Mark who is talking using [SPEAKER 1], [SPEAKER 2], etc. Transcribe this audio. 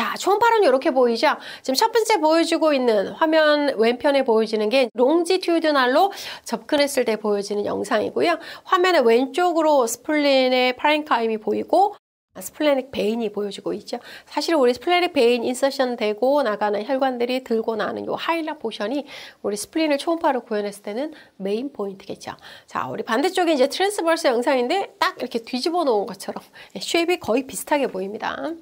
[SPEAKER 1] 자, 총파는 이렇게 보이죠? 지금 첫 번째 보여주고 있는 화면 왼편에 보여지는 게 롱지튜드날로 접근했을 때 보여지는 영상이고요. 화면의 왼쪽으로 스플린의 파렌카임이 보이고 스플레닉 베인이 보여지고 있죠. 사실 우리 스플레닉 베인 인서션 되고 나가는 혈관들이 들고 나는 요 하이라 포션이 우리 스플린을 초음파로 구현했을 때는 메인 포인트겠죠. 자, 우리 반대쪽에 이제 트랜스버스 영상인데 딱 이렇게 뒤집어 놓은 것처럼 쉐입이 거의 비슷하게 보입니다.